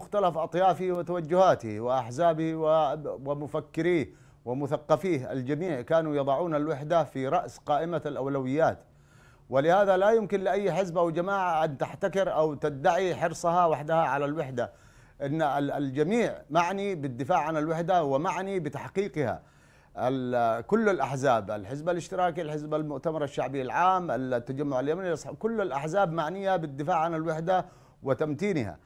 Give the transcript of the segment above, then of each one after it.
مختلف أطيافه وتوجهاته وأحزابه ومفكريه ومثقفيه الجميع كانوا يضعون الوحدة في رأس قائمة الأولويات ولهذا لا يمكن لأي حزب أو جماعة أن تحتكر أو تدعي حرصها وحدها على الوحدة ان الجميع معني بالدفاع عن الوحده ومعني بتحقيقها كل الاحزاب الحزب الاشتراكي الحزب المؤتمر الشعبي العام التجمع اليمني كل الاحزاب معنيه بالدفاع عن الوحده وتمتينها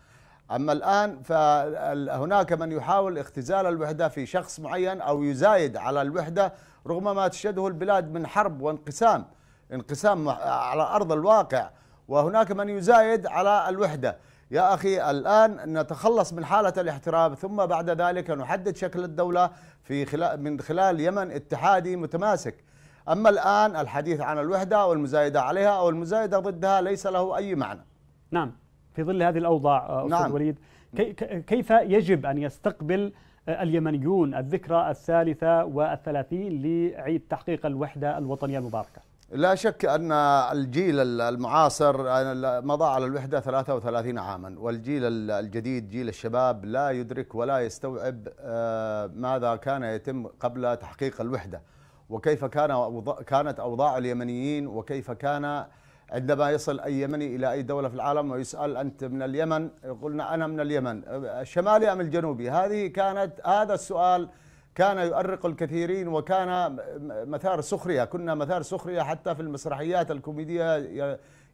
أما الآن فهناك من يحاول اختزال الوحدة في شخص معين أو يزايد على الوحدة رغم ما تشهده البلاد من حرب وانقسام انقسام على أرض الواقع وهناك من يزايد على الوحدة يا أخي الآن نتخلص من حالة الاحتراب ثم بعد ذلك نحدد شكل الدولة في خلال من خلال يمن اتحادي متماسك أما الآن الحديث عن الوحدة والمزايدة عليها أو المزايدة ضدها ليس له أي معنى نعم في ظل هذه الأوضاع آه، أستاذ نعم. وليد كيف يجب أن يستقبل آه، اليمنيون الذكرى الثالثة والثلاثين لعيد تحقيق الوحدة الوطنية المباركة لا شك أن الجيل المعاصر آه، مضى على الوحدة 33 عاما والجيل الجديد جيل الشباب لا يدرك ولا يستوعب ماذا كان يتم قبل تحقيق الوحدة وكيف كان كانت أوضاع اليمنيين وكيف كان عندما يصل أي يمني إلى أي دولة في العالم ويسأل أنت من اليمن يقولنا أنا من اليمن الشمالي أم الجنوبي هذه كانت هذا السؤال كان يؤرق الكثيرين وكان مثار سخرية كنا مثار سخرية حتى في المسرحيات الكوميدية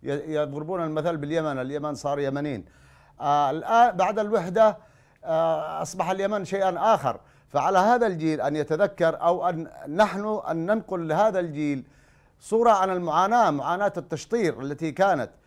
يضربون المثل باليمن اليمن صار يمنين آه، الآن بعد الوحدة آه، أصبح اليمن شيئا آخر فعلى هذا الجيل أن يتذكر أو أن نحن أن ننقل لهذا الجيل صورة عن المعاناة معاناة التشطير التي كانت